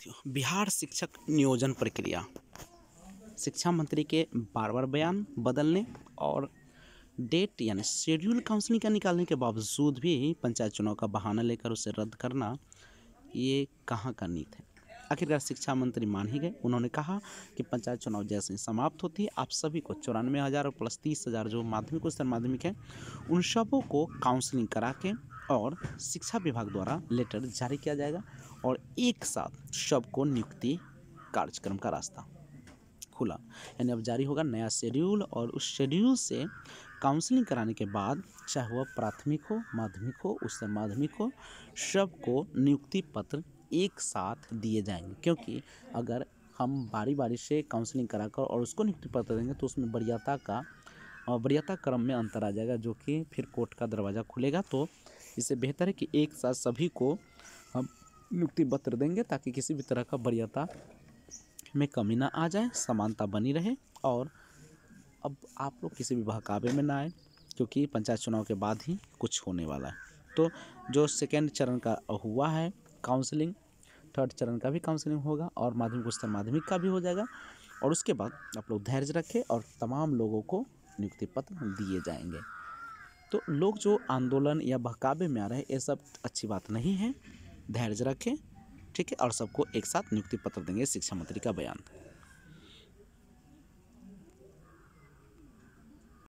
साथियों बिहार शिक्षक नियोजन प्रक्रिया शिक्षा मंत्री के बार बार बयान बदलने और डेट यानी शेड्यूल काउंसलिंग का निकालने के बावजूद भी पंचायत चुनाव का बहाना लेकर उसे रद्द करना ये कहाँ का नीत है आखिरकार शिक्षा मंत्री मान ही गए उन्होंने कहा कि पंचायत चुनाव जैसे ही समाप्त होती है आप सभी को चौरानवे हज़ार प्लस तीस हज़ार जो माध्यमिक उच्चतर माध्यमिक है उन सबों को काउंसलिंग करा के और शिक्षा विभाग द्वारा लेटर जारी किया जाएगा और एक साथ सबको नियुक्ति कार्यक्रम का रास्ता खुला यानी अब जारी होगा नया शेड्यूल और उस शेड्यूल से काउंसलिंग कराने के बाद चाहे वह प्राथमिक हो माध्यमिक हो उससे माध्यमिक हो सबको नियुक्ति पत्र एक साथ दिए जाएंगे क्योंकि अगर हम बारी बारी से काउंसलिंग कराकर और उसको नियुक्ति पत्र देंगे तो उसमें वरीयता का वरीयता क्रम में अंतर आ जाएगा जो कि फिर कोर्ट का दरवाज़ा खुलेगा तो इससे बेहतर है कि एक साथ सभी को हम नियुक्ति पत्र देंगे ताकि किसी भी तरह का वरीयता में कमी ना आ जाए समानता बनी रहे और अब आप लोग किसी भी बहकावे में ना आए क्योंकि पंचायत चुनाव के बाद ही कुछ होने वाला है तो जो सेकेंड चरण का हुआ है काउंसलिंग थर्ड चरण का भी काउंसलिंग होगा और माध्यमिक उच्चतर माध्यमिक का भी हो जाएगा और उसके बाद आप लोग धैर्य रखें और तमाम लोगों को नियुक्ति पत्र दिए जाएंगे तो लोग जो आंदोलन या बहकावे में आ रहे हैं ये सब अच्छी बात नहीं है धैर्य रखें ठीक है और सबको एक साथ नियुक्ति पत्र देंगे शिक्षा मंत्री का बयान